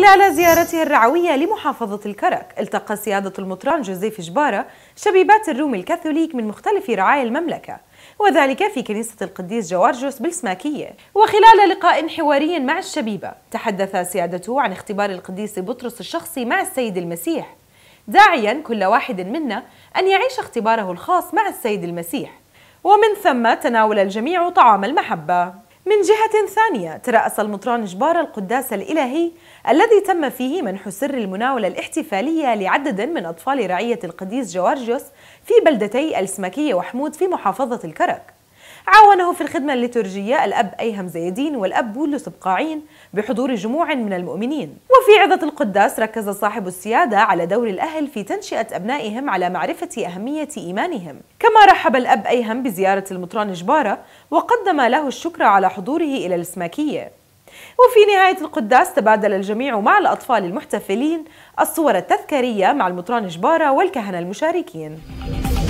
خلال زيارته الرعوية لمحافظة الكرك التقى سيادة المطران جوزيف جبارة شبيبات الروم الكاثوليك من مختلف رعايا المملكة وذلك في كنيسة القديس جوارجوس بالسماكية وخلال لقاء حواري مع الشبيبة تحدث سيادته عن اختبار القديس بطرس الشخصي مع السيد المسيح داعيا كل واحد منا أن يعيش اختباره الخاص مع السيد المسيح ومن ثم تناول الجميع طعام المحبة من جهة ثانية ترأس المطران جبار القداس الإلهي الذي تم فيه منح سر المناولة الاحتفالية لعدد من أطفال رعية القديس جوارجيوس في بلدتي السمكية وحمود في محافظة الكرك عاونه في الخدمة الليتورجية الأب أيهم زيدين والأب بولس بقاعين بحضور جموع من المؤمنين وفي عظة القداس ركز صاحب السيادة على دور الأهل في تنشئة أبنائهم على معرفة أهمية إيمانهم كما رحب الأب أيهم بزيارة المطران جبارة وقدم له الشكر على حضوره إلى السماكية وفي نهاية القداس تبادل الجميع مع الأطفال المحتفلين الصور التذكارية مع المطران جبارة والكهنة المشاركين